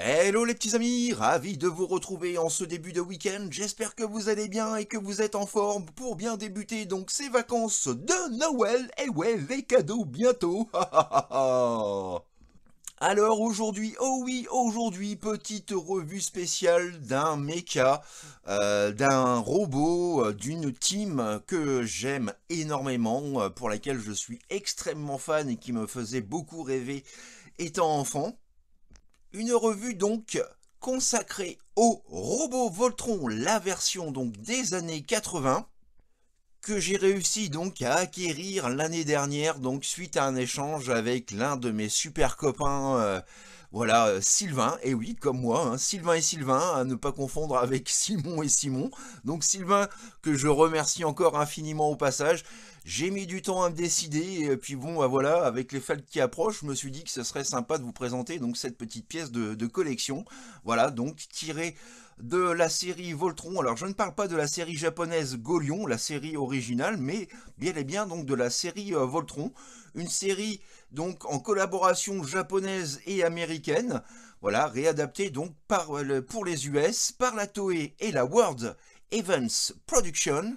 Hello les petits amis, ravi de vous retrouver en ce début de week-end, j'espère que vous allez bien et que vous êtes en forme pour bien débuter donc ces vacances de Noël, et ouais les cadeaux bientôt Alors aujourd'hui, oh oui, aujourd'hui, petite revue spéciale d'un mecha, euh, d'un robot, euh, d'une team que j'aime énormément, euh, pour laquelle je suis extrêmement fan et qui me faisait beaucoup rêver étant enfant. Une revue donc consacrée au robot Voltron, la version donc des années 80 que j'ai réussi donc à acquérir l'année dernière donc suite à un échange avec l'un de mes super copains euh, voilà, euh, Sylvain, et oui, comme moi, hein, Sylvain et Sylvain, à ne pas confondre avec Simon et Simon. Donc Sylvain, que je remercie encore infiniment au passage. J'ai mis du temps à me décider, et puis bon, bah voilà, avec les fêtes qui approchent, je me suis dit que ce serait sympa de vous présenter donc cette petite pièce de, de collection. Voilà, donc tirée de la série Voltron. Alors je ne parle pas de la série japonaise Golion, la série originale, mais bien et bien donc de la série euh, Voltron. Une série donc en collaboration japonaise et américaine. Voilà, réadaptée donc par, euh, pour les US par la Toei et la World Events Production.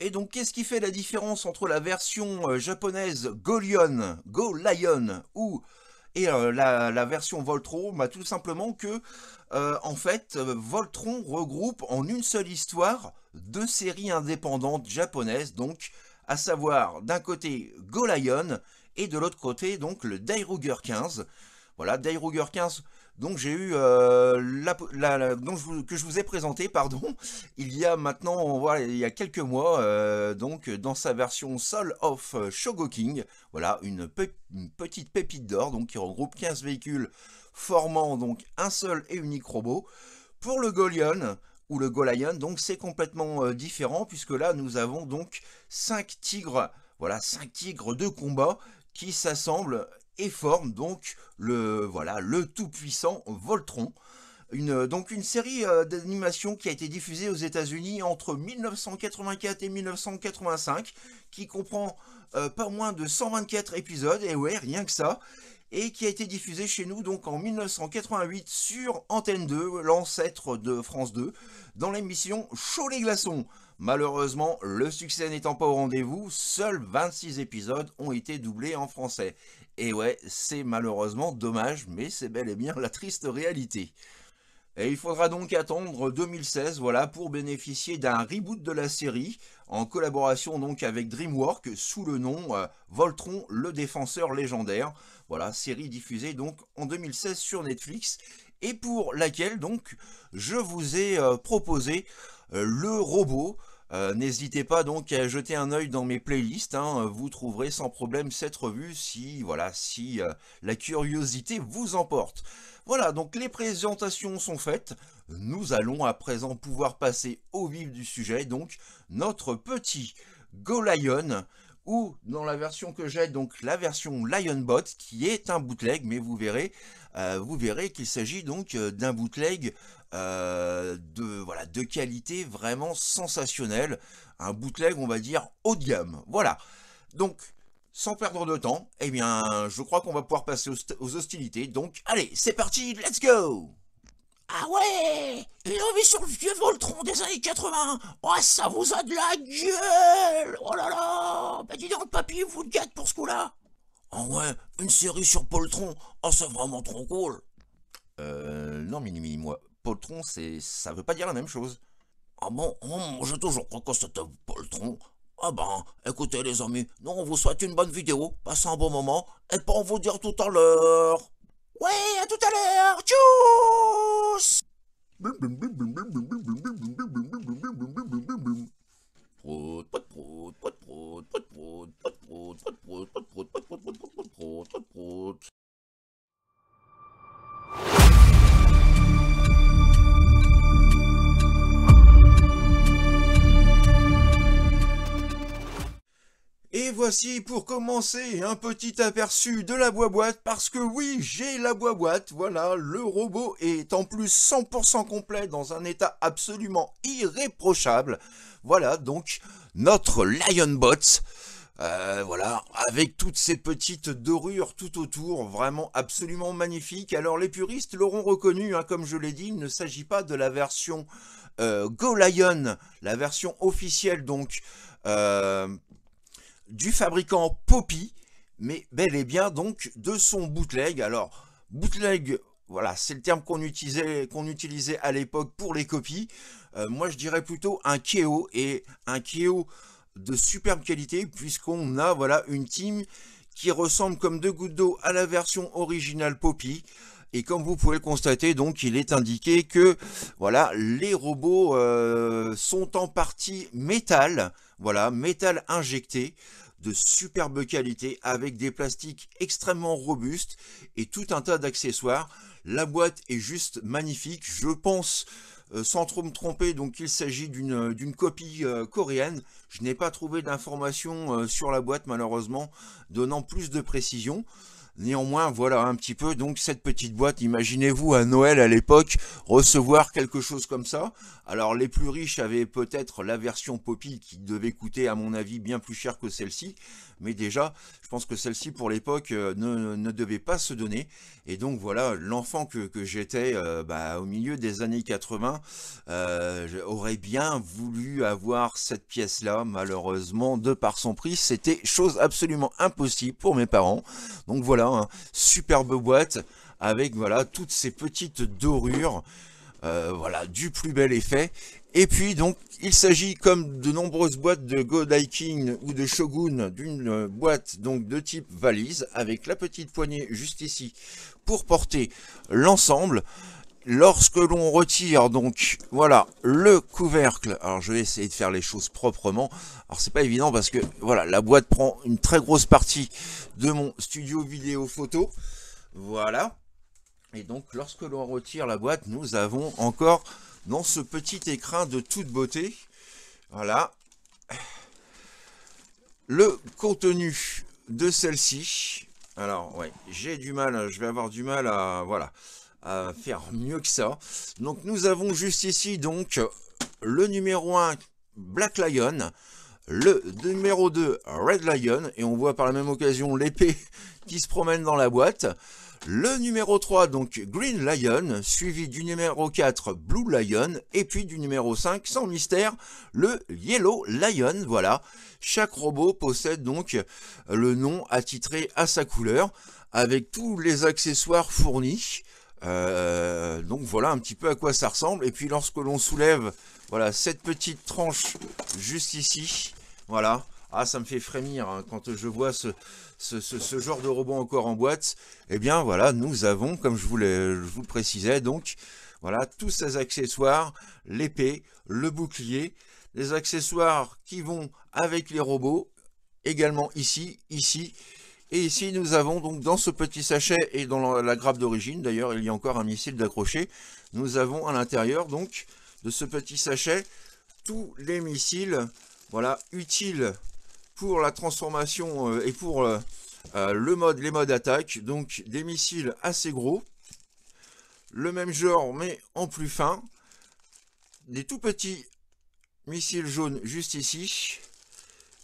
Et donc, qu'est-ce qui fait la différence entre la version euh, japonaise Golion, Go Lion ou et euh, la, version Voltron, tout simplement que, euh, en fait, euh, Voltron regroupe en une seule histoire deux séries indépendantes japonaises, donc, à savoir d'un côté Golion et de l'autre côté donc le Dairuger 15. Voilà, Dairuger 15, donc j'ai eu euh, la, que je vous ai présenté pardon il y a maintenant voilà il y a quelques mois euh, donc dans sa version Soul of Shogoking voilà une, petite pépite d'or donc qui regroupe 15 véhicules formant donc un seul et unique robot pour le Golion ou le Golion donc c'est complètement euh, différent puisque là nous avons donc 5 tigres voilà 5 tigres de combat qui s'assemblent et forme donc le, voilà, le tout-puissant Voltron. Une, euh, donc une série euh, d'animation qui a été diffusée aux États-Unis entre 1984 et 1985, qui comprend euh, pas moins de 124 épisodes, et ouais, rien que ça, et qui a été diffusée chez nous donc en 1988 sur Antenne 2, l'ancêtre de France 2, dans l'émission Chaud les glaçons. Malheureusement, le succès n'étant pas au rendez-vous, seuls 26 épisodes ont été doublés en français. Et ouais, c'est malheureusement dommage, mais c'est bel et bien la triste réalité. Et il faudra donc attendre 2016 voilà, pour bénéficier d'un reboot de la série, en collaboration donc avec DreamWorks sous le nom euh, Voltron le défenseur légendaire. Voilà, série diffusée donc en 2016 sur Netflix et pour laquelle donc je vous ai euh, proposé euh, le robot. Euh, n'hésitez pas donc à jeter un œil dans mes playlists, hein. vous trouverez sans problème cette revue si, voilà, si euh, la curiosité vous emporte. Voilà, donc les présentations sont faites, nous allons à présent pouvoir passer au vif du sujet, donc notre petit Go Lion, ou dans la version que j'ai, donc la version Lionbot, qui est un bootleg, mais vous verrez, vous verrez qu'il s'agit donc d'un bootleg euh, de voilà de qualité vraiment sensationnelle, un bootleg on va dire haut de gamme. Voilà. Donc sans perdre de temps, eh bien je crois qu'on va pouvoir passer aux, hostilités. Donc allez, c'est parti, let's go. Ah ouais Une sur le vieux Voltron des années 80 Oh, ça vous a de la gueule Oh là là Bah dis donc, papy, vous le gâtez pour ce coup-là Oh ouais, une série sur Poltron Oh, c'est vraiment trop cool Euh, non, mini-mini, moi, poltron, c'est, ça veut pas dire la même chose. Ah bon, Je hum, j'ai toujours cru que c'était poltron. Ah ben, écoutez les amis, nous on vous souhaite une bonne vidéo, passez un bon moment, et pour on vous dire tout à l'heure. oui à tout à l'heure, tchuss voici pour commencer un petit aperçu de la boîte parce que oui, j'ai la boîte, voilà, le robot est en plus 100% complet dans un état absolument irréprochable. Voilà donc notre Lionbot. Euh, voilà, avec toutes ces petites dorures tout autour, vraiment absolument magnifique. Alors les puristes l'auront reconnu, hein, comme je l'ai dit, il ne s'agit pas de la version euh, Go Lion, la version officielle donc euh, du fabricant Poppy, mais bel et bien donc de son bootleg. Alors, bootleg, voilà, c'est le terme qu'on utilisait, qu'on utilisait à l'époque pour les copies. Euh, moi, je dirais plutôt un KO et un KO de superbe qualité puisqu'on a voilà une team qui ressemble comme deux gouttes d'eau à la version originale Poppy. Et comme vous pouvez le constater, donc il est indiqué que voilà les robots euh, sont en partie métal voilà, métal injecté de superbe qualité avec des plastiques extrêmement robustes et tout un tas d'accessoires. La boîte est juste magnifique. Je pense, euh, sans trop me tromper, donc qu'il s'agit d'une euh, copie euh, coréenne. Je n'ai pas trouvé d'informations sur la boîte malheureusement donnant plus de précision. Néanmoins, voilà un petit peu donc cette petite boîte. Imaginez-vous à Noël à l'époque recevoir quelque chose comme ça. Alors les plus riches avaient peut-être la version Poppy qui devait coûter à mon avis bien plus cher que celle-ci. Mais déjà, je pense que celle-ci pour l'époque euh, ne, devait pas se donner. Et donc voilà, l'enfant que, j'étais euh, bah, au milieu des années 80 j'aurais aurait bien voulu avoir cette pièce-là. Malheureusement, de par son prix, c'était chose absolument impossible pour mes parents. Donc voilà. Hein. superbe boîte avec voilà toutes ces petites dorures, euh, voilà, du plus bel effet. Et puis donc, il s'agit comme de nombreuses boîtes de king ou de Shogun d'une boîte donc de type valise avec la petite poignée juste ici pour porter l'ensemble lorsque l'on retire donc voilà le couvercle alors je vais essayer de faire les choses proprement alors c'est pas évident parce que voilà la boîte prend une très grosse partie de mon studio vidéo photo voilà et donc lorsque l'on retire la boîte nous avons encore dans ce petit écrin de toute beauté voilà le contenu de celle-ci alors ouais j'ai du mal hein, je vais avoir du mal à voilà à faire mieux que ça. Donc nous avons juste ici donc le numéro 1 Black Lion, le numéro 2 Red Lion, et on voit par la même occasion l'épée qui se promène dans la boîte. Le numéro 3, donc Green Lion, suivi du numéro 4, Blue Lion, et puis du numéro 5, sans mystère, le Yellow Lion, voilà. Chaque robot possède donc le nom attitré à sa couleur, avec tous les accessoires fournis. Euh, donc voilà un petit peu à quoi ça ressemble. Et puis lorsque l'on soulève voilà, cette petite tranche juste ici, voilà, ah, ça me fait frémir hein, quand je vois ce, ce, genre de robot encore en boîte. et eh bien voilà, nous avons, comme je vous le, vous précisais, donc voilà, tous ces accessoires, l'épée, le bouclier, les accessoires qui vont avec les robots, également ici, ici, et ici, nous avons donc dans ce petit sachet et dans la grappe d'origine, d'ailleurs, il y a encore un missile d'accroché, nous avons à l'intérieur donc de ce petit sachet tous les missiles voilà, utiles pour la transformation euh, et pour euh, euh, le mode, les modes attaque. Donc des missiles assez gros, le même genre mais en plus fin, des tout petits missiles jaunes juste ici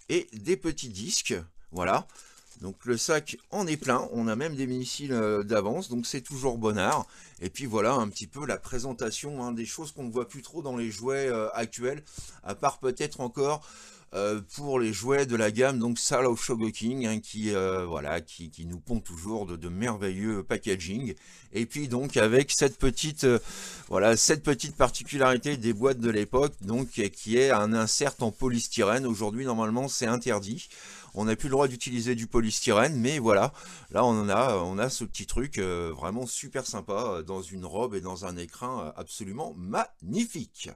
et des petits disques. Voilà. Donc le sac en est plein, on a même des missiles euh, d'avance, donc c'est toujours art. Et puis voilà un petit peu la présentation hein, des choses qu'on ne voit plus trop dans les jouets euh, actuels, à part peut-être encore euh, pour les jouets de la gamme, donc Sal of Shogoking, hein, qui, voilà, qui, nous pond toujours de, de, merveilleux packaging. Et puis donc avec cette petite, voilà, cette petite particularité des boîtes de l'époque, donc qui est un insert en polystyrène. Aujourd'hui normalement c'est interdit. On n'a plus le droit d'utiliser du polystyrène, mais voilà, là on en a, on a ce petit truc euh, vraiment super sympa euh, dans une robe et dans un écrin euh, absolument magnifique.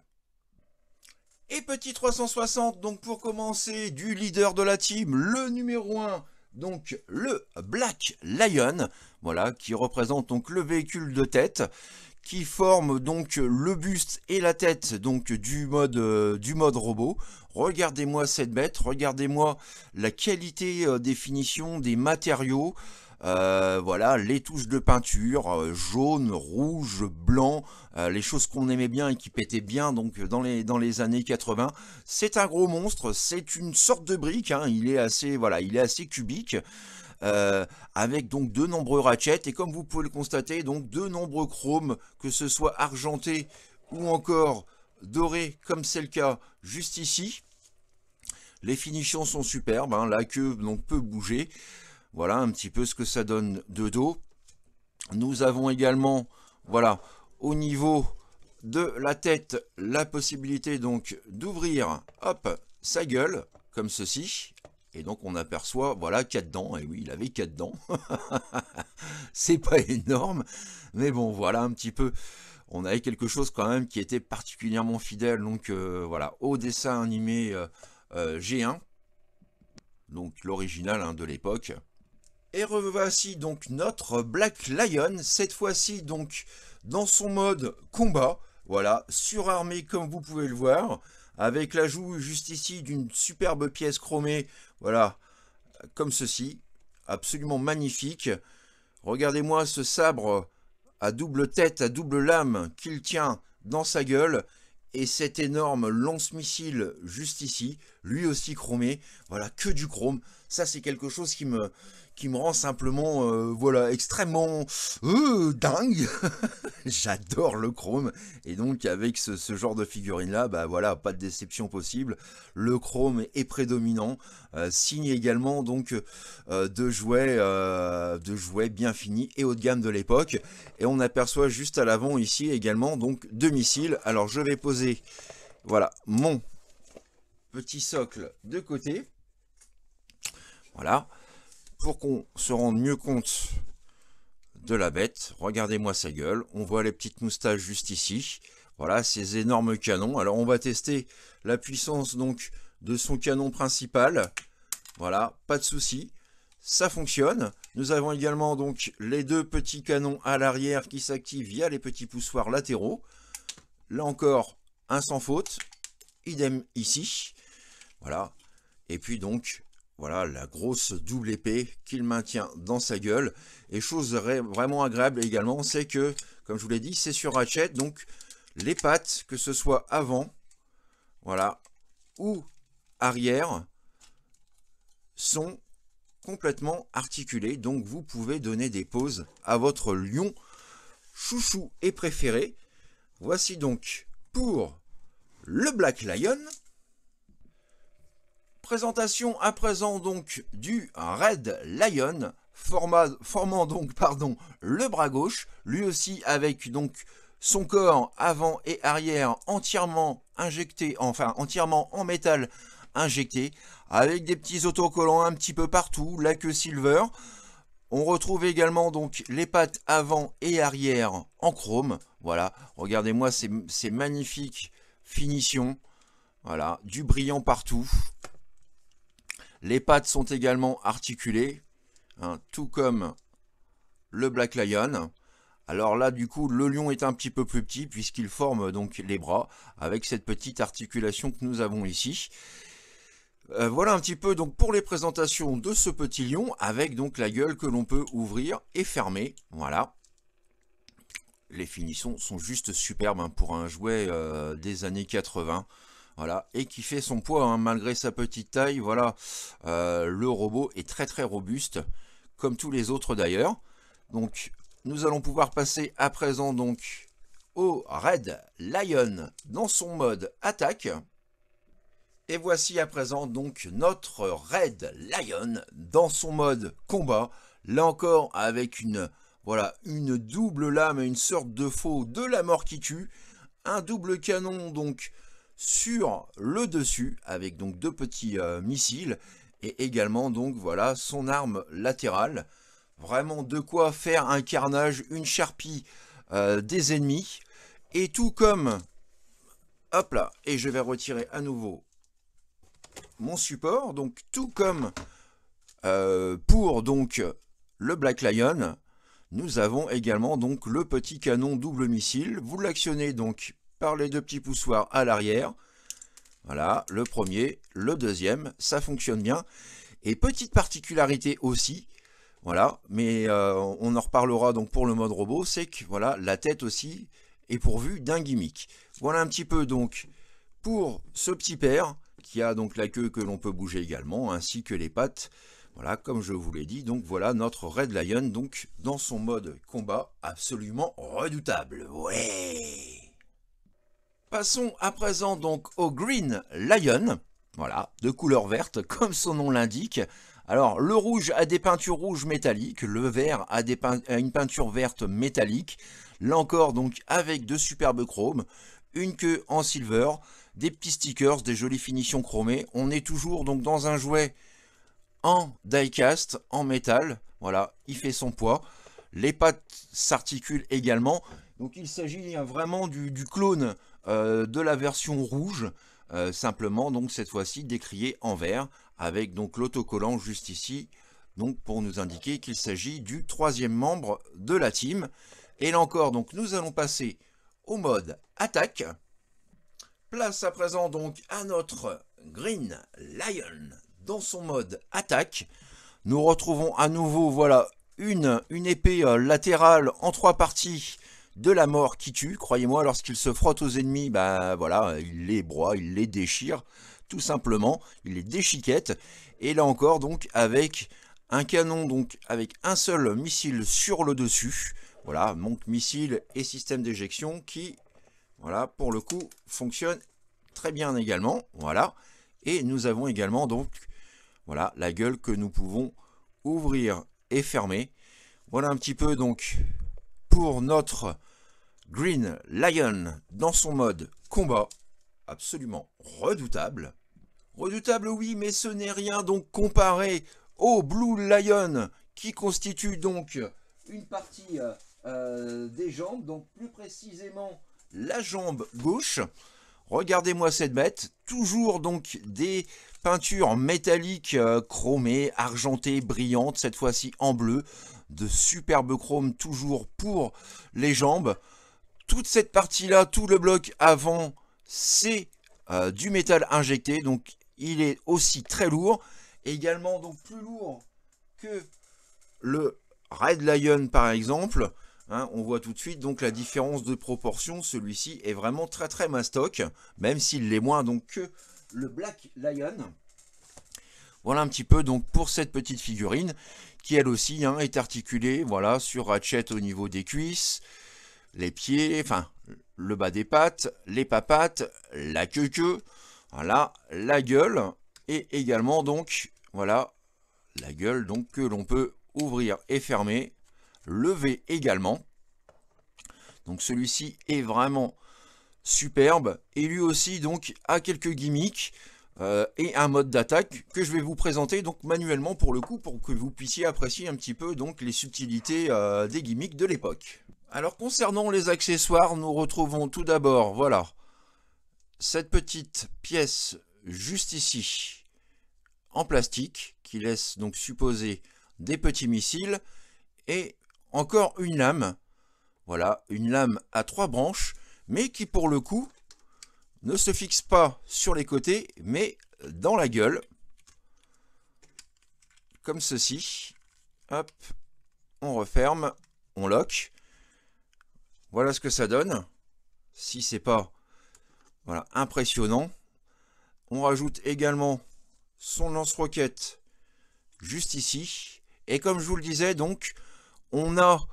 Et petit 360, donc pour commencer, du leader de la team, le numéro 1, donc le Black Lion, voilà, qui représente donc le véhicule de tête, qui forme donc le buste et la tête donc du mode, euh, du mode robot. Regardez-moi cette bête, regardez-moi la qualité euh, définition des des matériaux. Euh, voilà, les touches de peinture, jaune, rouge, blanc, les choses qu'on aimait bien et qui pétaient bien donc dans les, dans les années 80. C'est un gros monstre, c'est une sorte de brique, hein. il est assez voilà, il est assez cubique. Euh, avec donc de nombreux rachettes et comme vous pouvez le constater, donc de nombreux chromes, que ce soit argenté ou encore doré, comme c'est le cas juste ici. Les finitions sont superbes, hein. la queue donc peut bouger. Voilà un petit peu ce que ça donne de dos. Nous avons également, voilà, au niveau de la tête, la possibilité donc d'ouvrir, hop, sa gueule, comme ceci. Et donc on aperçoit, voilà, quatre dents. Et oui, il avait quatre dents. c'est pas énorme, mais bon, voilà un petit peu. On avait quelque chose quand même qui était particulièrement fidèle. Donc euh, voilà, au dessin animé euh, euh, G1, donc l'original hein, de l'époque. Et revoici donc notre Black Lion, cette fois-ci donc dans son mode combat, voilà, surarmé comme vous pouvez le voir, avec l'ajout juste ici d'une superbe pièce chromée voilà, comme ceci, absolument magnifique. Regardez-moi ce sabre à double tête, à double lame qu'il tient dans sa gueule et cet énorme lance-missile juste ici, lui aussi chromé, voilà, que du chrome, ça c'est quelque chose qui me, qui me rend simplement, euh, voilà, extrêmement euh, dingue. J'adore le chrome. Et donc, avec ce, genre de figurine-là, bah voilà, pas de déception possible. Le chrome est prédominant. Euh, signe également, donc, de jouets, de jouets bien finis et haut de gamme de l'époque. Et on aperçoit juste à l'avant ici également, donc, deux missiles. Alors, je vais poser, voilà, mon petit socle de côté. Voilà pour qu'on se rende mieux compte de la bête, regardez-moi sa gueule, on voit les petites moustaches juste ici, voilà ces énormes canons, alors on va tester la puissance donc de son canon principal, voilà, pas de souci, ça fonctionne, nous avons également donc les deux petits canons à l'arrière qui s'activent via les petits poussoirs latéraux, là encore un sans faute, idem ici, voilà, et puis donc voilà la grosse double épée qu'il maintient dans sa gueule. Et chose vraiment agréable également, c'est que, comme je vous l'ai dit, c'est sur Ratchet. Donc les pattes, que ce soit avant, voilà, ou arrière, sont complètement articulées. Donc vous pouvez donner des pauses à votre lion chouchou et préféré. Voici donc pour le Black Lion. Présentation à présent donc du Red Lion, formant donc pardon, le bras gauche, lui aussi avec donc son corps avant et arrière entièrement injecté, enfin entièrement en métal injecté, avec des petits autocollants un petit peu partout, la queue silver. On retrouve également donc les pattes avant et arrière en chrome. Voilà, regardez-moi ces, ces magnifiques finitions. Voilà, du brillant partout. Les pattes sont également articulées, hein, tout comme le Black Lion. Alors là, du coup, le lion est un petit peu plus petit puisqu'il forme donc les bras avec cette petite articulation que nous avons ici. Euh, voilà un petit peu donc pour les présentations de ce petit lion avec donc la gueule que l'on peut ouvrir et fermer. Voilà. Les finitions sont juste superbes hein, pour un jouet euh, des années 80 voilà, et qui fait son poids, hein. malgré sa petite taille, voilà, euh, le robot est très très robuste, comme tous les autres d'ailleurs. Donc, nous allons pouvoir passer à présent donc au Red Lion dans son mode attaque. Et voici à présent donc notre Red Lion dans son mode combat. Là encore avec une, voilà, une double lame et une sorte de faux de la mort qui tue. Un double canon donc sur le dessus avec donc deux petits euh, missiles et également donc voilà son arme latérale. Vraiment de quoi faire un carnage, une charpie euh, des ennemis. Et tout comme, hop là, et je vais retirer à nouveau mon support. Donc tout comme euh, pour donc le Black Lion, nous avons également donc le petit canon double missile. Vous l'actionnez donc les deux petits poussoirs à l'arrière. Voilà, le premier, le deuxième, ça fonctionne bien. Et petite particularité aussi, voilà, mais euh, on en reparlera donc pour le mode robot, c'est que voilà, la tête aussi est pourvue d'un gimmick. Voilà un petit peu donc pour ce petit père qui a donc la queue que l'on peut bouger également, ainsi que les pattes. Voilà, comme je vous l'ai dit, donc voilà notre Red Lion, donc dans son mode combat absolument redoutable. Ouais Passons à présent donc au Green Lion, voilà, de couleur verte comme son nom l'indique. Alors le rouge a des peintures rouges métalliques, le vert a, une peinture verte métallique, là encore donc avec de superbes chromes, une queue en silver, des petits stickers, des jolies finitions chromées. On est toujours donc dans un jouet en diecast, en métal, voilà, il fait son poids. Les pattes s'articulent également, donc il s'agit hein, vraiment du clone euh, de la version rouge, euh, simplement donc cette fois-ci décriée en vert, avec donc l'autocollant juste ici, donc pour nous indiquer qu'il s'agit du troisième membre de la team. Et là encore, donc nous allons passer au mode attaque. Place à présent donc à notre Green Lion dans son mode attaque. Nous retrouvons à nouveau voilà une épée euh, latérale en trois parties de la mort qui tue, croyez-moi, lorsqu'il se frotte aux ennemis, bah voilà, il les broie, il les déchire, tout simplement, il les déchiquette, et là encore donc avec un canon donc avec un seul missile sur le dessus, voilà, donc missile et système d'éjection qui, voilà, pour le coup, fonctionne très bien également, voilà, et nous avons également donc, voilà, la gueule que nous pouvons ouvrir et fermer, voilà un petit peu donc pour notre Green Lion dans son mode combat, absolument redoutable. Redoutable oui, mais ce n'est rien donc comparé au Blue Lion qui constitue donc une partie euh, euh, des jambes, donc plus précisément la jambe gauche. Regardez-moi cette bête, toujours donc des peintures métalliques euh, chromées, argentées, brillantes, cette fois-ci en bleu, de superbes chromes toujours pour les jambes toute cette partie-là, tout le bloc avant, c'est euh, du métal injecté. Donc, il est aussi très lourd. Également, donc, plus lourd que le Red Lion, par exemple. Hein, on voit tout de suite donc la différence de proportion. Celui-ci est vraiment très très mastoc, même s'il l'est moins donc que le Black Lion. Voilà un petit peu donc pour cette petite figurine qui elle aussi hein, est articulée voilà sur Ratchet au niveau des cuisses, les pieds, enfin le bas des pattes, les papates, la queue-queue, voilà, la gueule, et également donc, voilà, la gueule donc que l'on peut ouvrir et fermer, lever également. Donc celui-ci est vraiment superbe, et lui aussi donc a quelques gimmicks, euh, et un mode d'attaque que je vais vous présenter donc manuellement pour le coup pour que vous puissiez apprécier un petit peu donc les subtilités euh, des gimmicks de l'époque. Alors concernant les accessoires, nous retrouvons tout d'abord, voilà, cette petite pièce juste ici, en plastique, qui laisse donc supposer des petits missiles, et encore une lame, voilà, une lame à trois branches, mais qui pour le coup ne se fixe pas sur les côtés, mais dans la gueule, comme ceci. Hop, on referme, on lock. Voilà ce que ça donne. Si c'est pas voilà, impressionnant. On rajoute également son lance-roquette juste ici. Et comme je vous le disais, donc, on a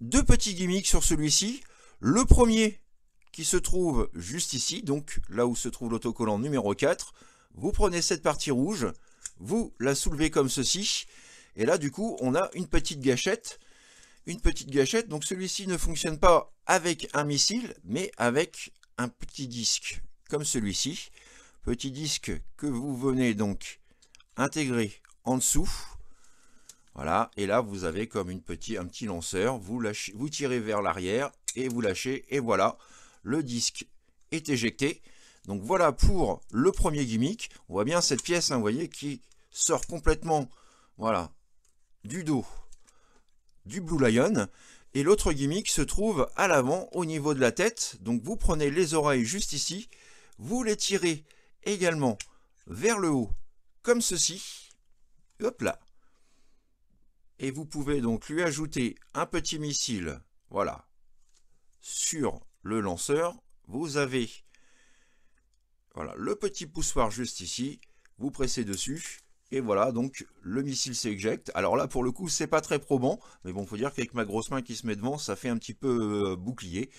deux petits gimmicks sur celui-ci. Le premier qui se trouve juste ici, donc là où se trouve l'autocollant numéro 4. Vous prenez cette partie rouge, vous la soulevez comme ceci. Et là, du coup, on a une petite gâchette une petite gâchette. Donc celui-ci ne fonctionne pas avec un missile, mais avec un petit disque comme celui-ci. Petit disque que vous venez donc intégrer en dessous. Voilà, et là vous avez comme une petite un petit lanceur, vous, lâchez, vous tirez vers l'arrière et vous lâchez, et voilà, le disque est éjecté. Donc voilà pour le premier gimmick. On voit bien cette pièce, hein, voyez, qui sort complètement voilà, du dos du Blue Lion. Et l'autre gimmick se trouve à l'avant au niveau de la tête. Donc vous prenez les oreilles juste ici, vous les tirez également vers le haut comme ceci. Hop là. Et vous pouvez donc lui ajouter un petit missile, voilà, sur le lanceur. Vous avez voilà, le petit poussoir juste ici, vous pressez dessus et voilà, donc le missile s'éjecte. Alors là, pour le coup, c'est pas très probant, mais bon, faut dire qu'avec ma grosse main qui se met devant, ça fait un petit peu euh, bouclier.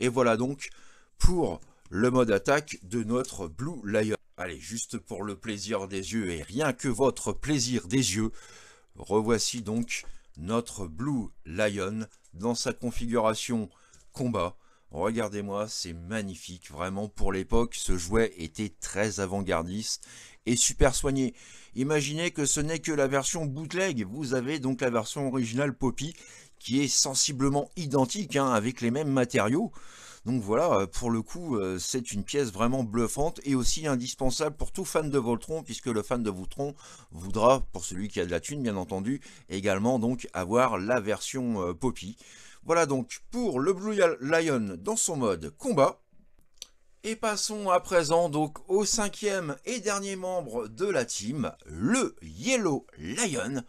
Et voilà donc pour le mode attaque de notre Blue Lion. Allez, juste pour le plaisir des yeux et rien que votre plaisir des yeux, revoici donc notre Blue Lion dans sa configuration combat Regardez-moi, c'est magnifique, vraiment pour l'époque, ce jouet était très avant-gardiste et super soigné. Imaginez que ce n'est que la version bootleg, vous avez donc la version originale Poppy qui est sensiblement identique hein, avec les mêmes matériaux. Donc voilà, euh, pour le coup, euh, c'est une pièce vraiment bluffante et aussi indispensable pour tout fan de Voltron, puisque le fan de Voltron voudra, pour celui qui a de la thune bien entendu, également donc avoir la version euh, Poppy. Voilà donc pour le Blue Lion dans son mode combat. Et passons à présent donc au cinquième et dernier membre de la team, le Yellow Lion.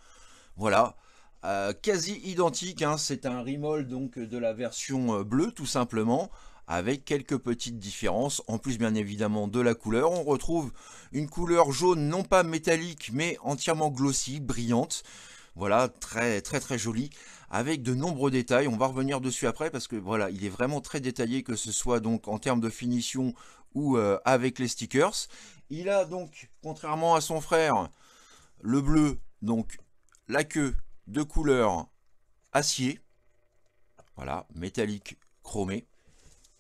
Voilà, euh, quasi identique, hein, c'est un remold donc de la version euh, bleue tout simplement avec quelques petites différences, en plus bien évidemment de la couleur. On retrouve une couleur jaune non pas métallique mais entièrement glossy, brillante. Voilà, très très très jolie avec de nombreux détails. On va revenir dessus après parce que voilà, il est vraiment très détaillé que ce soit donc en termes de finition ou euh, avec les stickers. Il a donc, contrairement à son frère, le bleu, donc la queue de couleur acier, voilà, métallique chromé,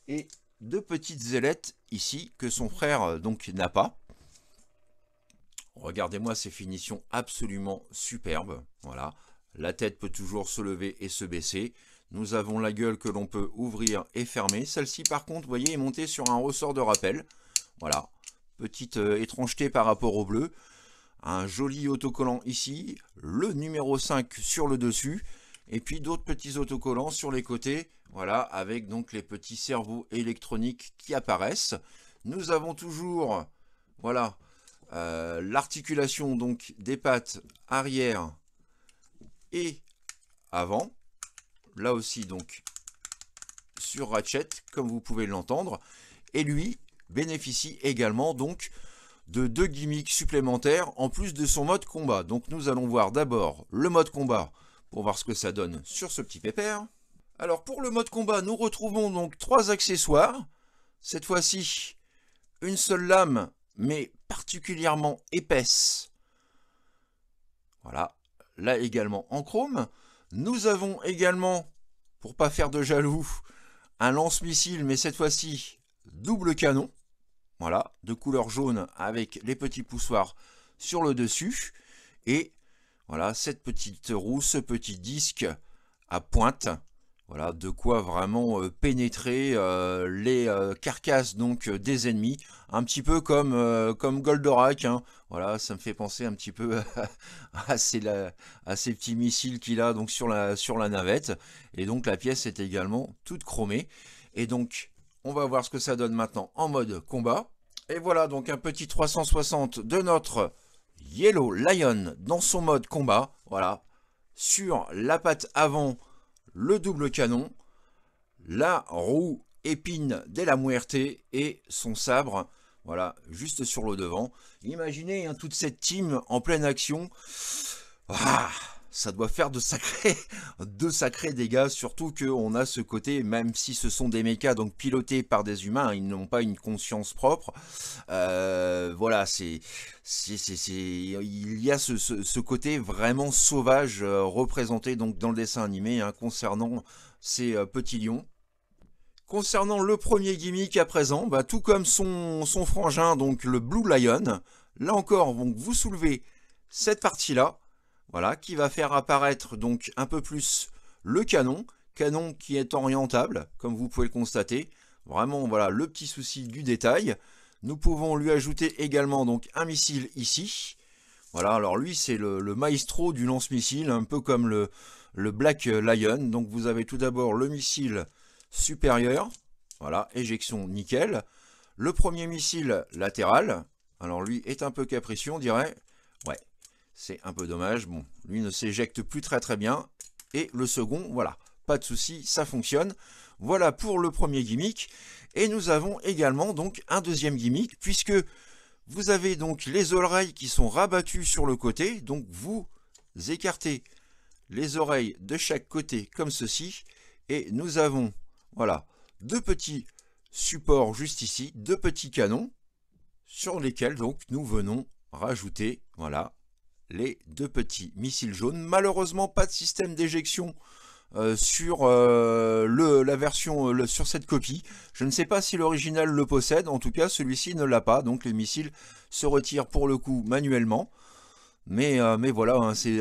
et deux petites ailettes ici que son frère euh, donc n'a pas. Regardez-moi ces finitions absolument superbes, voilà. La tête peut toujours se lever et se baisser. Nous avons la gueule que l'on peut ouvrir et fermer. Celle-ci, par contre, vous voyez, est montée sur un ressort de rappel. Voilà, petite euh, étrangeté par rapport au bleu. Un joli autocollant ici, le numéro 5 sur le dessus, et puis d'autres petits autocollants sur les côtés, voilà, avec donc les petits cerveaux électroniques qui apparaissent. Nous avons toujours, voilà, euh, l'articulation donc des pattes arrière et avant, là aussi donc sur Ratchet, comme vous pouvez l'entendre, et lui bénéficie également donc de deux gimmicks supplémentaires en plus de son mode combat. Donc nous allons voir d'abord le mode combat pour voir ce que ça donne sur ce petit pépère. Alors pour le mode combat, nous retrouvons donc trois accessoires. Cette fois-ci, une seule lame, mais particulièrement épaisse. Voilà, là également en chrome. Nous avons également, pour pas faire de jaloux, un lance-missile, mais cette fois-ci double canon. Voilà, de couleur jaune avec les petits poussoirs sur le dessus. Et voilà, cette petite roue, ce petit disque à pointe voilà, de quoi vraiment euh, pénétrer euh, les euh, carcasses donc des ennemis, un petit peu comme, comme Goldorak. Hein. Voilà, ça me fait penser un petit peu à, ces, petits missiles qu'il a donc sur la, sur la navette. Et donc la pièce est également toute chromée. Et donc on va voir ce que ça donne maintenant en mode combat. Et voilà donc un petit 360 de notre Yellow Lion dans son mode combat. Voilà, sur la patte avant le double canon, la roue épine de la Muerte et son sabre, voilà, juste sur le devant. Imaginez hein, toute cette team en pleine action. Ah, ça doit faire de sacrés, de sacrés dégâts, surtout qu'on a ce côté, même si ce sont des mechas donc pilotés par des humains, ils n'ont pas une conscience propre, euh, voilà, c'est, il y a ce, côté vraiment sauvage euh, représenté donc dans le dessin animé hein, concernant ces euh, petits lions. Concernant le premier gimmick à présent, bah, tout comme son, son frangin, donc le Blue Lion, là encore, donc vous soulevez cette partie-là, voilà, qui va faire apparaître donc un peu plus le canon, canon qui est orientable, comme vous pouvez le constater, vraiment voilà le petit souci du détail. Nous pouvons lui ajouter également donc un missile ici, voilà, alors lui c'est le, maestro du lance-missile, un peu comme le, le Black Lion, donc vous avez tout d'abord le missile supérieur, voilà, éjection nickel, le premier missile latéral, alors lui est un peu capricieux on dirait, ouais, c'est un peu dommage. Bon, lui ne s'éjecte plus très très bien. Et le second, voilà, pas de souci, ça fonctionne. Voilà pour le premier gimmick. Et nous avons également donc un deuxième gimmick, puisque vous avez donc les oreilles qui sont rabattues sur le côté. Donc vous écartez les oreilles de chaque côté comme ceci. Et nous avons, voilà, deux petits supports juste ici, deux petits canons sur lesquels donc nous venons rajouter, voilà, les deux petits missiles jaunes. Malheureusement, pas de système d'éjection euh, sur euh, la version euh, sur cette copie. Je ne sais pas si l'original le possède, en tout cas celui-ci ne l'a pas, donc les missiles se retirent pour le coup manuellement. Mais, mais voilà, hein, c'est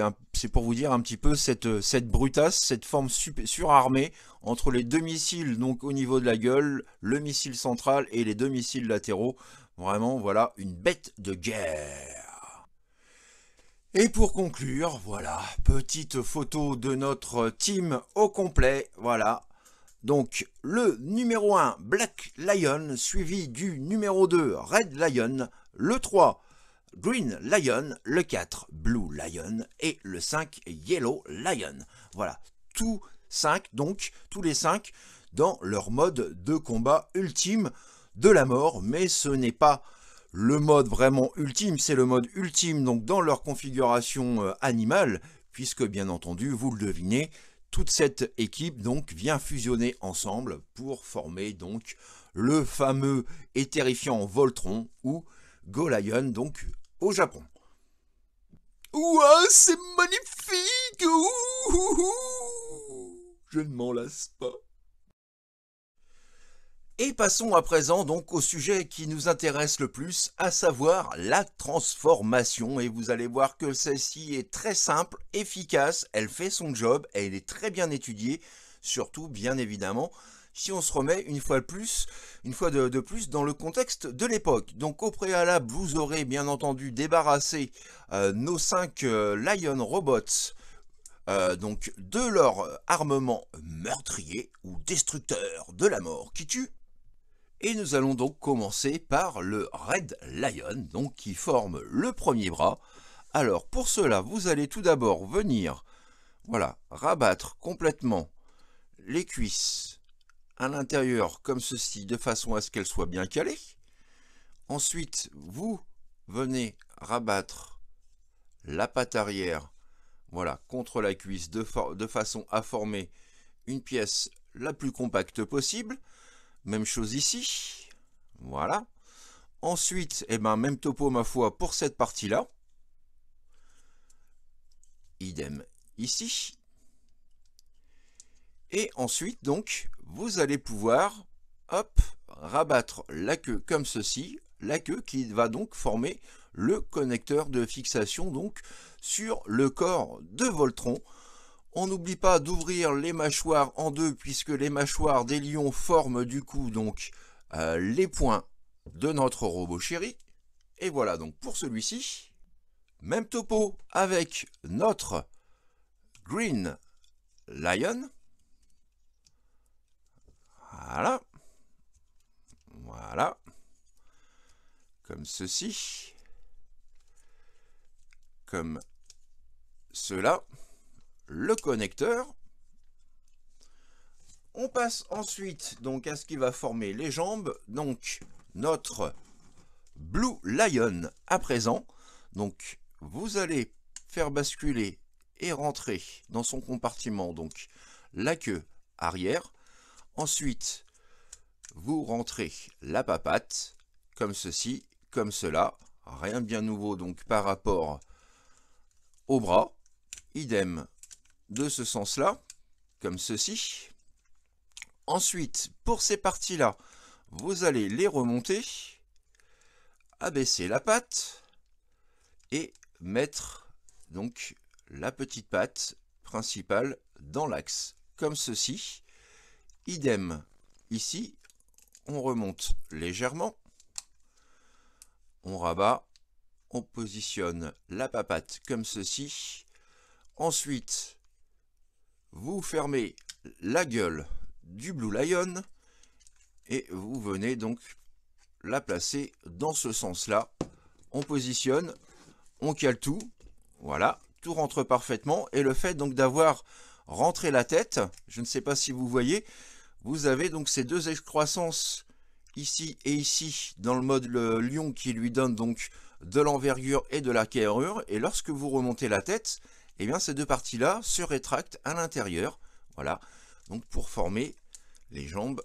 pour vous dire un petit peu cette, cette brutasse, cette forme surarmée entre les deux missiles donc au niveau de la gueule, le missile central et les deux missiles latéraux. Vraiment, voilà, une bête de guerre et pour conclure, voilà, petite photo de notre team au complet, voilà. Donc le numéro 1, Black Lion, suivi du numéro 2, Red Lion, le 3, Green Lion, le 4, Blue Lion et le 5, Yellow Lion. Voilà, tous 5, donc, tous les 5 dans leur mode de combat ultime de la mort, mais ce n'est pas le mode vraiment ultime, c'est le mode ultime donc dans leur configuration euh, animale, puisque bien entendu, vous le devinez, toute cette équipe donc vient fusionner ensemble pour former donc le fameux et terrifiant Voltron ou Golion donc au Japon. Ouah, c'est magnifique Je ne m'en lasse pas. Et passons à présent donc au sujet qui nous intéresse le plus, à savoir la transformation. Et vous allez voir que celle-ci est très simple, efficace, elle fait son job, et elle est très bien étudiée, surtout bien évidemment si on se remet une fois de plus, une fois de, plus dans le contexte de l'époque. Donc au préalable, vous aurez bien entendu débarrassé euh, nos 5 euh, Lion Robots euh, donc de leur armement meurtrier ou destructeur de la mort qui tue et nous allons donc commencer par le Red Lion, donc qui forme le premier bras. Alors pour cela, vous allez tout d'abord venir, voilà, rabattre complètement les cuisses à l'intérieur comme ceci, de façon à ce qu'elles soient bien calées. Ensuite, vous venez rabattre la patte arrière, voilà, contre la cuisse, de façon à former une pièce la plus compacte possible. Même chose ici. Voilà. Ensuite, et eh ben, même topo, ma foi, pour cette partie-là. Idem ici. Et ensuite, donc, vous allez pouvoir, hop, rabattre la queue comme ceci. La queue qui va donc former le connecteur de fixation, donc, sur le corps de Voltron on n'oublie pas d'ouvrir les mâchoires en deux puisque les mâchoires des lions forment du coup donc euh, les points de notre robot chéri. Et voilà donc pour celui-ci. Même topo avec notre Green Lion. Voilà. Voilà. Comme ceci. Comme cela le connecteur. On passe ensuite donc à ce qui va former les jambes, donc notre Blue Lion à présent. Donc vous allez faire basculer et rentrer dans son compartiment donc la queue arrière. Ensuite, vous rentrez la papate comme ceci, comme cela. Rien de bien nouveau donc par rapport au bras. Idem de ce sens-là, comme ceci. Ensuite, pour ces parties-là, vous allez les remonter, abaisser la patte et mettre donc la petite patte principale dans l'axe, comme ceci. Idem ici, on remonte légèrement, on rabat, on positionne la papate comme ceci. Ensuite, vous fermez la gueule du Blue Lion et vous venez donc la placer dans ce sens-là. On positionne, on cale tout, voilà, tout rentre parfaitement. Et le fait donc d'avoir rentré la tête, je ne sais pas si vous voyez, vous avez donc ces deux excroissances ici et ici dans le mode lion qui lui donne donc de l'envergure et de la carrure. Et lorsque vous remontez la tête, et eh bien ces deux parties-là se rétractent à l'intérieur, voilà, donc pour former les jambes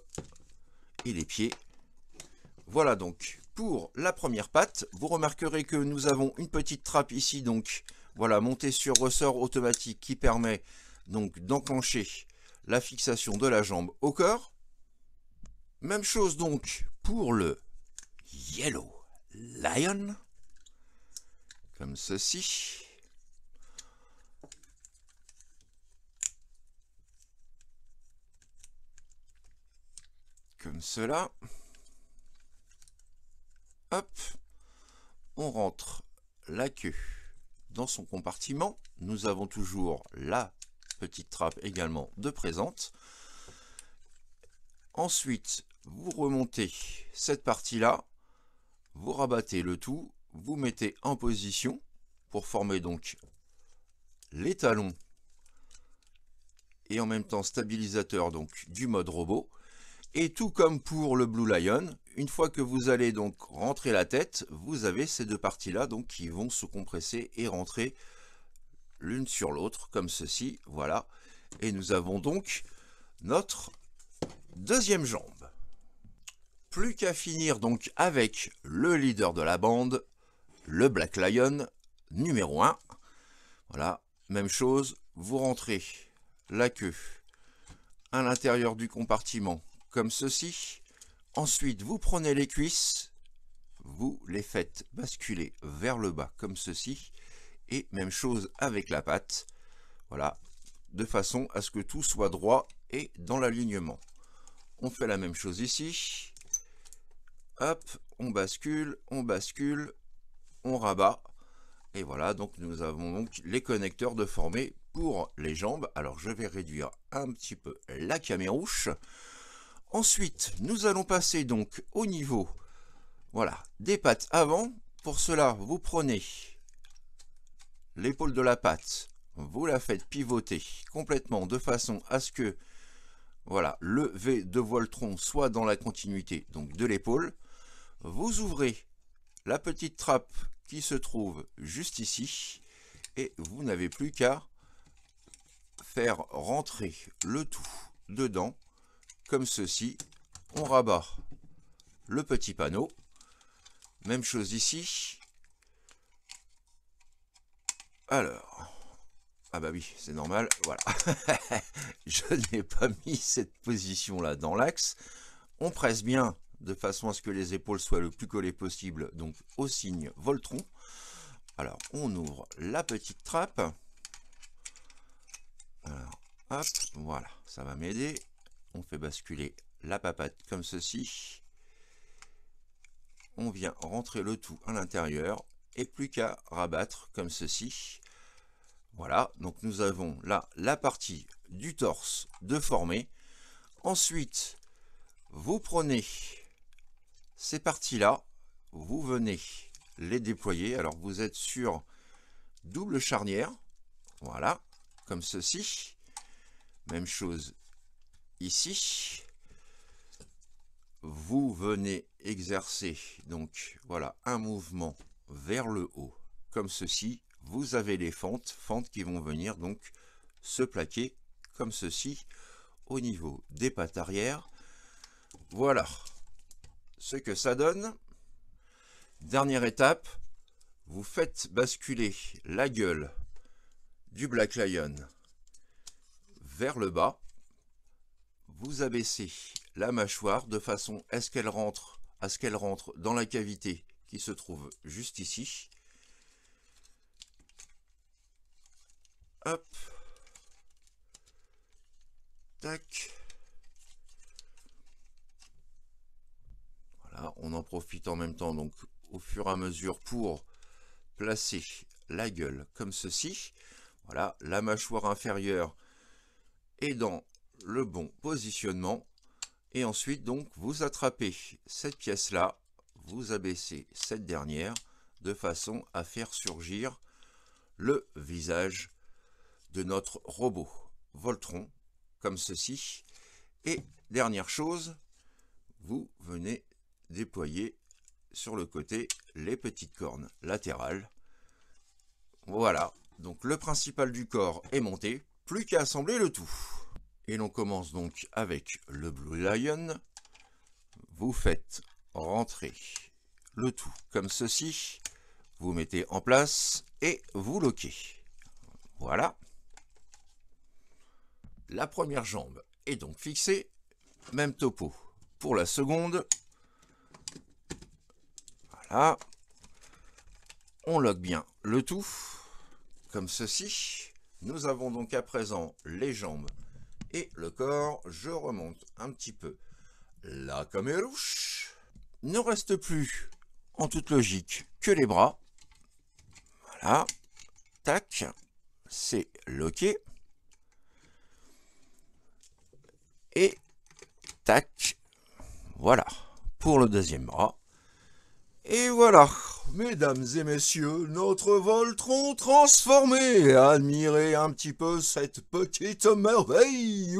et les pieds. Voilà donc pour la première patte, vous remarquerez que nous avons une petite trappe ici, donc voilà, montée sur ressort automatique qui permet donc d'enclencher la fixation de la jambe au corps. Même chose donc pour le Yellow Lion, comme ceci. cela. Hop, on rentre la queue dans son compartiment. Nous avons toujours la petite trappe également de présente. Ensuite, vous remontez cette partie-là, vous rabattez le tout, vous mettez en position pour former donc les talons et en même temps stabilisateur donc du mode robot. Et tout comme pour le Blue Lion, une fois que vous allez donc rentrer la tête, vous avez ces deux parties-là donc qui vont se compresser et rentrer l'une sur l'autre, comme ceci, voilà. Et nous avons donc notre deuxième jambe. Plus qu'à finir donc avec le leader de la bande, le Black Lion numéro 1. Voilà, même chose, vous rentrez la queue à l'intérieur du compartiment comme ceci. Ensuite, vous prenez les cuisses, vous les faites basculer vers le bas comme ceci. Et même chose avec la patte. Voilà, de façon à ce que tout soit droit et dans l'alignement. On fait la même chose ici. Hop, on bascule, on bascule, on rabat. Et voilà, donc nous avons donc les connecteurs de formé pour les jambes. Alors je vais réduire un petit peu la camérouche. Ensuite, nous allons passer donc au niveau voilà, des pattes avant. Pour cela, vous prenez l'épaule de la patte, vous la faites pivoter complètement de façon à ce que voilà, le V de Voltron soit dans la continuité donc de l'épaule. Vous ouvrez la petite trappe qui se trouve juste ici et vous n'avez plus qu'à faire rentrer le tout dedans comme ceci. On rabat le petit panneau. Même chose ici. Alors, ah bah oui, c'est normal, voilà. je n'ai pas mis cette position-là dans l'axe. On presse bien de façon à ce que les épaules soient le plus collées possible, donc au signe Voltron. Alors, on ouvre la petite trappe. Alors, hop, voilà, ça va m'aider on fait basculer la papate comme ceci. On vient rentrer le tout à l'intérieur et plus qu'à rabattre comme ceci. Voilà, donc nous avons là la partie du torse de formé. Ensuite, vous prenez ces parties-là, vous venez les déployer. Alors vous êtes sur double charnière, voilà, comme ceci. Même chose ici, vous venez exercer donc voilà un mouvement vers le haut, comme ceci. Vous avez les fentes, fentes qui vont venir donc se plaquer comme ceci au niveau des pattes arrière. Voilà ce que ça donne. Dernière étape, vous faites basculer la gueule du Black Lion vers le bas vous abaissez la mâchoire de façon à ce qu'elle rentre, à ce qu'elle rentre dans la cavité qui se trouve juste ici. Hop. Tac. Voilà, on en profite en même temps donc au fur et à mesure pour placer la gueule comme ceci. Voilà, la mâchoire inférieure est dans le bon positionnement et ensuite donc vous attrapez cette pièce là vous abaissez cette dernière de façon à faire surgir le visage de notre robot Voltron comme ceci et dernière chose vous venez déployer sur le côté les petites cornes latérales voilà donc le principal du corps est monté plus qu'à assembler le tout et l'on commence donc avec le Blue Lion. Vous faites rentrer le tout comme ceci. Vous mettez en place et vous loquez. Voilà. La première jambe est donc fixée. Même topo pour la seconde. Voilà. On loque bien le tout, comme ceci. Nous avons donc à présent les jambes et le corps, je remonte un petit peu. La camérouche ne reste plus, en toute logique, que les bras. Voilà, tac, c'est loqué. Et tac, voilà, pour le deuxième bras. Et voilà, mesdames et messieurs, notre Voltron transformé. Admirez un petit peu cette petite merveille.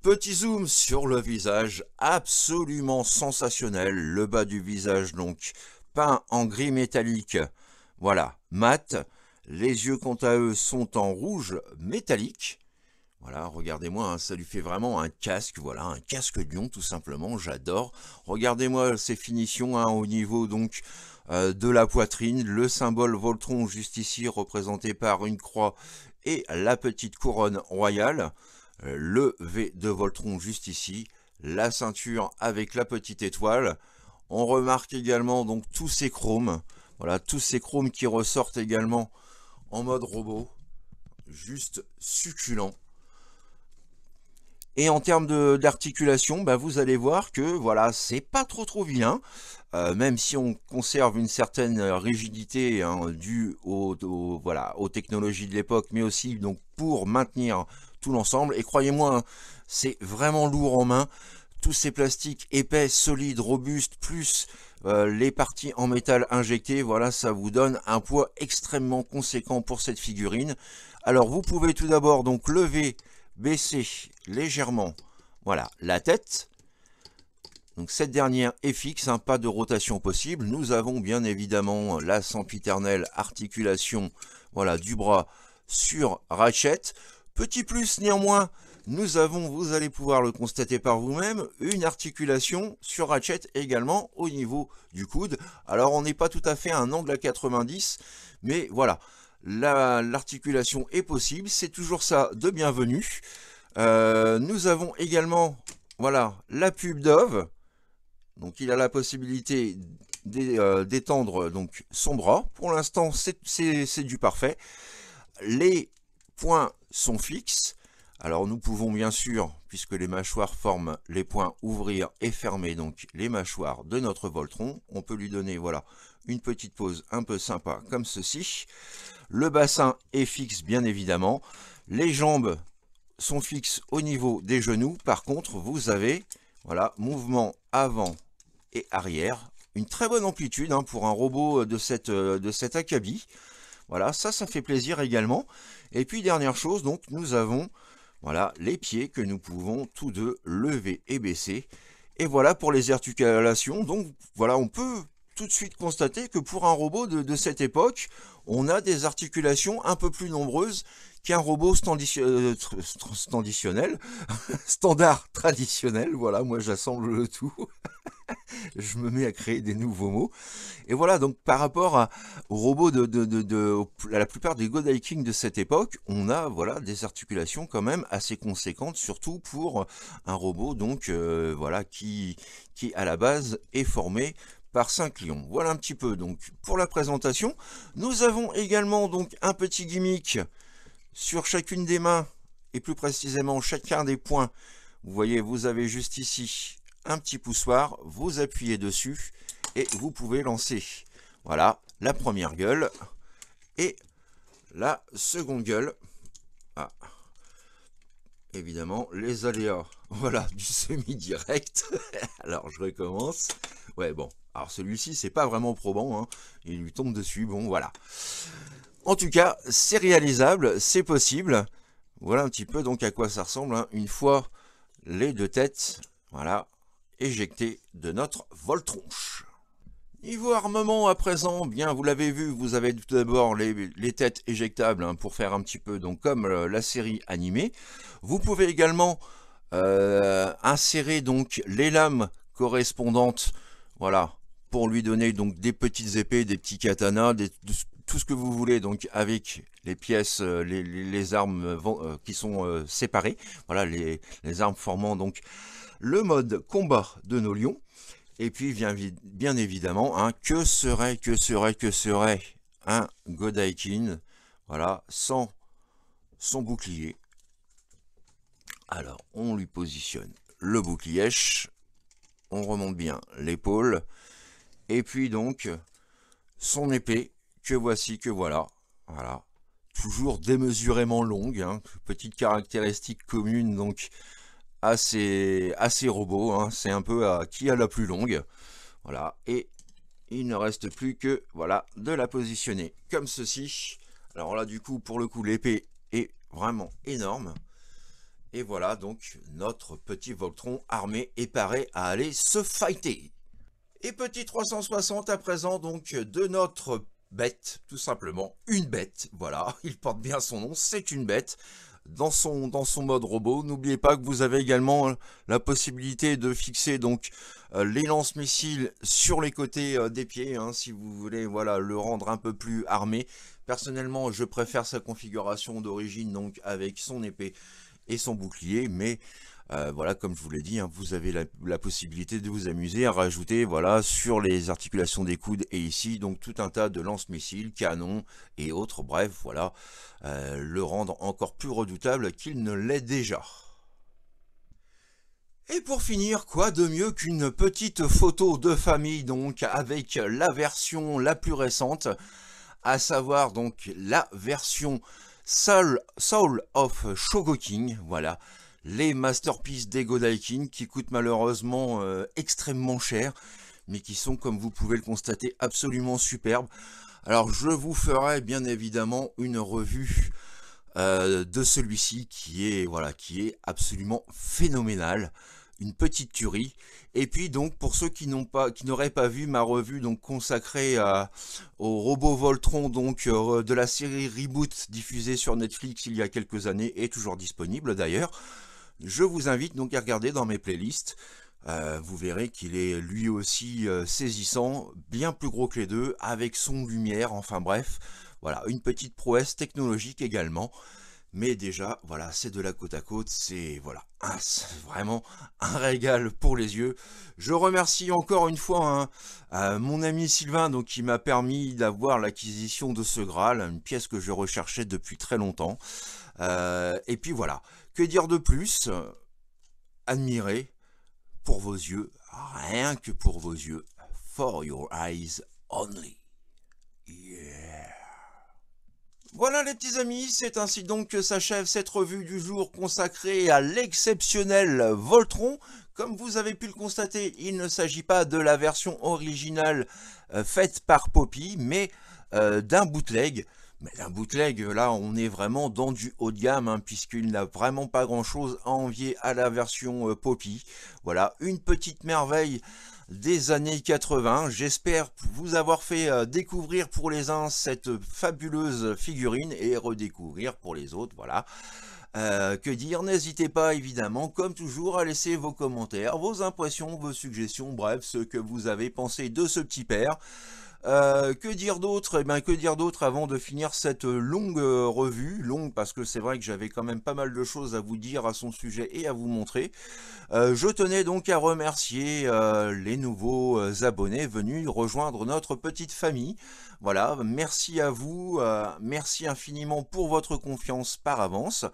Petit zoom sur le visage, absolument sensationnel. Le bas du visage donc, peint en gris métallique. Voilà, mat. Les yeux quant à eux sont en rouge métallique. Voilà, regardez-moi, hein, ça lui fait vraiment un casque, voilà, un casque lion tout simplement, j'adore. Regardez-moi ces finitions hein, au niveau donc euh, de la poitrine, le symbole Voltron juste ici représenté par une croix et la petite couronne royale, euh, le V de Voltron juste ici, la ceinture avec la petite étoile. On remarque également donc tous ces chromes, voilà, tous ces chromes qui ressortent également en mode robot, juste succulent. Et en termes d'articulation, bah vous allez voir que voilà, c'est pas trop trop vilain, euh, même si on conserve une certaine euh, rigidité hein, due au, voilà, aux technologies de l'époque, mais aussi donc pour maintenir tout l'ensemble. Et croyez-moi, hein, c'est vraiment lourd en main. Tous ces plastiques épais, solides, robustes, plus euh, les parties en métal injectées, voilà, ça vous donne un poids extrêmement conséquent pour cette figurine. Alors vous pouvez tout d'abord donc lever baisser légèrement voilà, la tête. Donc cette dernière est fixe, un hein, pas de rotation possible. Nous avons bien évidemment la sempiternelle articulation voilà, du bras sur Ratchet. Petit plus néanmoins, nous avons, vous allez pouvoir le constater par vous-même, une articulation sur Ratchet également au niveau du coude. Alors on n'est pas tout à fait à un angle à 90, mais voilà l'articulation est possible, c'est toujours ça de bienvenue. Euh, nous avons également voilà, la pub Dove, donc il a la possibilité euh, d'étendre donc son bras. Pour l'instant, c'est du parfait. Les points sont fixes. Alors nous pouvons bien sûr, puisque les mâchoires forment les points ouvrir et fermer donc les mâchoires de notre Voltron, on peut lui donner voilà une petite pause un peu sympa comme ceci. Le bassin est fixe, bien évidemment. Les jambes sont fixes au niveau des genoux. Par contre, vous avez voilà, mouvement avant et arrière. Une très bonne amplitude hein, pour un robot euh, de, cette, euh, de cet acabit. Voilà, ça, ça fait plaisir également. Et puis, dernière chose, donc, nous avons voilà, les pieds que nous pouvons tous deux lever et baisser. Et voilà pour les articulations. Donc, voilà, on peut tout de suite constater que pour un robot de, cette époque, on a des articulations un peu plus nombreuses qu'un robot euh, standard traditionnel, voilà, moi j'assemble le tout. je me mets à créer des nouveaux mots. Et voilà, donc par rapport à, aux de, la plupart des godikings de cette époque, on a voilà des articulations quand même assez conséquentes, surtout pour un robot donc euh, voilà qui, qui à la base est formé par 5 lions, Voilà un petit peu donc pour la présentation. Nous avons également donc un petit gimmick sur chacune des mains et plus précisément chacun des points. Vous voyez, vous avez juste ici un petit poussoir, vous appuyez dessus et vous pouvez lancer. Voilà, la première gueule et la seconde gueule. Ah. Évidemment, les aléas. Voilà, du semi-direct. Alors, je recommence. Ouais, bon, alors celui-ci, c'est pas vraiment probant, hein. il lui tombe dessus, bon voilà. En tout cas, c'est réalisable, c'est possible. Voilà un petit peu donc à quoi ça ressemble, hein. une fois les deux têtes, voilà, éjectées de notre Voltronche. Niveau armement à présent, bien vous l'avez vu, vous avez tout d'abord les, têtes éjectables hein, pour faire un petit peu donc comme euh, la série animée. Vous pouvez également euh, insérer donc les lames correspondantes, voilà, pour lui donner donc des petites épées, des petits katanas, tout ce que vous voulez, donc avec les pièces, euh, les, armes euh, euh, qui sont séparées, voilà les, armes formant donc le mode combat de nos lions. Et puis bien, bien évidemment, hein, que serait, que serait, que serait un Godaikin, voilà, sans son bouclier. Alors on lui positionne le bouclier, on remonte bien l'épaule, et puis donc, son épée, que voici, que voilà. Voilà. Toujours démesurément longue, hein. petite caractéristique commune donc à ces, à robots. Hein. C'est un peu à qui a la plus longue. Voilà. Et il ne reste plus que voilà de la positionner comme ceci. Alors là, du coup, pour le coup, l'épée est vraiment énorme. Et voilà donc notre petit Voltron armé et paraît à aller se fighter. Et petit 360 à présent donc de notre bête, tout simplement, une bête, voilà, il porte bien son nom, c'est une bête, dans son, dans son mode robot. N'oubliez pas que vous avez également euh, la possibilité de fixer donc euh, les lance-missiles sur les côtés euh, des pieds, hein, si vous voulez voilà, le rendre un peu plus armé. Personnellement, je préfère sa configuration d'origine, donc avec son épée et son bouclier, mais euh, voilà, comme je vous l'ai dit, hein, vous avez la, possibilité de vous amuser à rajouter voilà, sur les articulations des coudes et ici, donc tout un tas de lance-missiles, canons et autres, bref, voilà, euh, le rendre encore plus redoutable qu'il ne l'est déjà. Et pour finir, quoi de mieux qu'une petite photo de famille donc avec la version la plus récente, à savoir donc la version Soul, Soul of Shogoking, voilà, les masterpieces d'Ego Daikin qui coûtent malheureusement euh, extrêmement cher mais qui sont comme vous pouvez le constater absolument superbes. Alors je vous ferai bien évidemment une revue euh, de celui-ci qui est voilà qui est absolument phénoménal une petite tuerie. Et puis donc pour ceux qui n'ont pas, qui n'auraient pas vu ma revue donc consacrée au robot Voltron donc euh, de la série Reboot diffusée sur Netflix il y a quelques années et toujours disponible d'ailleurs. Je vous invite donc à regarder dans mes playlists. Euh, vous verrez qu'il est lui aussi euh, saisissant, bien plus gros que les deux, avec son lumière, enfin bref, voilà, une petite prouesse technologique également. Mais déjà, voilà, c'est de la côte à côte, c'est voilà, vraiment un régal pour les yeux. Je remercie encore une fois hein, euh, mon ami Sylvain donc, qui m'a permis d'avoir l'acquisition de ce Graal, une pièce que je recherchais depuis très longtemps. et puis voilà, que dire de plus Admirez pour vos yeux, rien que pour vos yeux, for your eyes only. Voilà les petits amis, c'est ainsi donc que s'achève cette revue du jour consacrée à l'exceptionnel Voltron. Comme vous avez pu le constater, il ne s'agit pas de la version originale euh, faite par Poppy, mais euh, d'un bootleg. Mais d'un bootleg, là, on est vraiment dans du haut de gamme, hein, puisqu'il n'a vraiment pas grand-chose à envier à la version euh, Poppy. Voilà, une petite merveille des années 80. J'espère vous avoir fait euh, découvrir pour les uns cette fabuleuse figurine et redécouvrir pour les autres, voilà. Euh, que dire N'hésitez pas évidemment, comme toujours, à laisser vos commentaires, vos impressions, vos suggestions, bref, ce que vous avez pensé de ce petit père. Euh, que dire d'autre eh ben, que dire d'autre avant de finir cette euh, longue euh, revue, longue parce que c'est vrai que j'avais quand même pas mal de choses à vous dire à son sujet et à vous montrer. je tenais donc à remercier les nouveaux abonnés venus rejoindre notre petite famille. Voilà, merci à vous, euh, merci infiniment pour votre confiance par avance.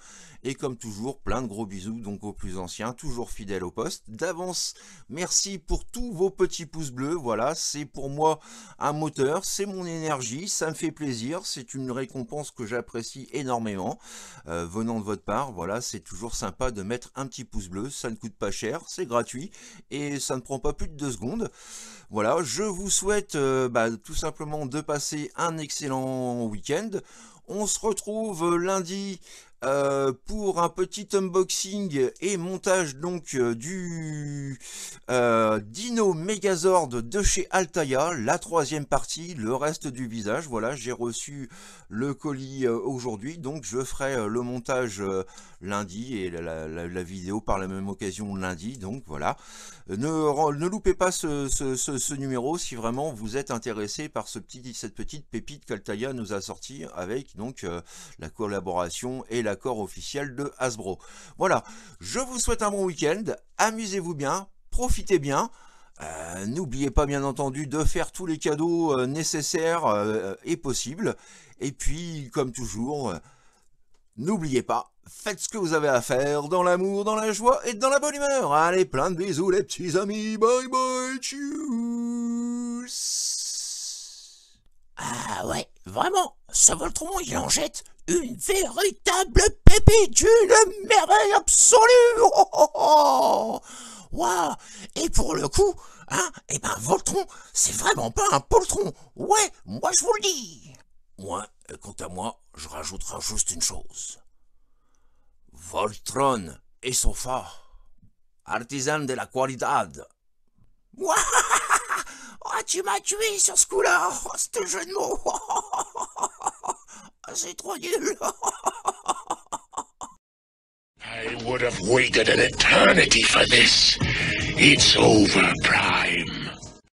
Et comme toujours, plein de gros bisous donc aux plus anciens, toujours fidèles au poste. D'avance, merci pour tous vos petits pouces bleus, voilà, c'est pour moi un moteur, c'est mon énergie, ça me fait plaisir, c'est une récompense que j'apprécie énormément euh, venant de votre part. Voilà, c'est toujours sympa de mettre un petit pouce bleu, ça ne coûte pas cher, c'est gratuit et ça ne prend pas plus de deux secondes. Voilà, je vous souhaite euh, bah, tout simplement de passer un excellent week-end. On se retrouve lundi euh, pour un petit unboxing et montage donc euh, du euh, Dino Megazord de chez Altaya, la troisième partie, le reste du visage. Voilà, j'ai reçu le colis aujourd'hui, donc je ferai le montage lundi et la, vidéo par la même occasion lundi. Donc voilà, ne, ne loupez pas ce, numéro si vraiment vous êtes intéressé par ce petit, cette petite pépite qu'Altaya nous a sorti avec donc la collaboration et la officiel de Hasbro. Voilà, je vous souhaite un bon week-end, amusez-vous bien, profitez bien. Euh, n'oubliez pas bien entendu de faire tous les cadeaux euh, nécessaires euh, et possibles. Et puis, comme toujours, n'oubliez pas, faites ce que vous avez à faire dans l'amour, dans la joie et dans la bonne humeur. Allez, plein de bisous les petits amis. Bye bye, tchuss. Ah ouais, vraiment ce Voltron, il en jette une véritable pépite, une merveille absolue oh, oh, oh, Et pour le coup, hein, eh ben Voltron, c'est vraiment pas un poltron Ouais, moi je vous le dis Moi, euh, quant à moi, je rajouterai juste une chose. Voltron et son phare, artisan de la qualité. Ouah, oh, tu m'as tué sur ce coup-là, ce jeu de mots c'est trop nul. I would have waited an eternity for this. It's over, Prime.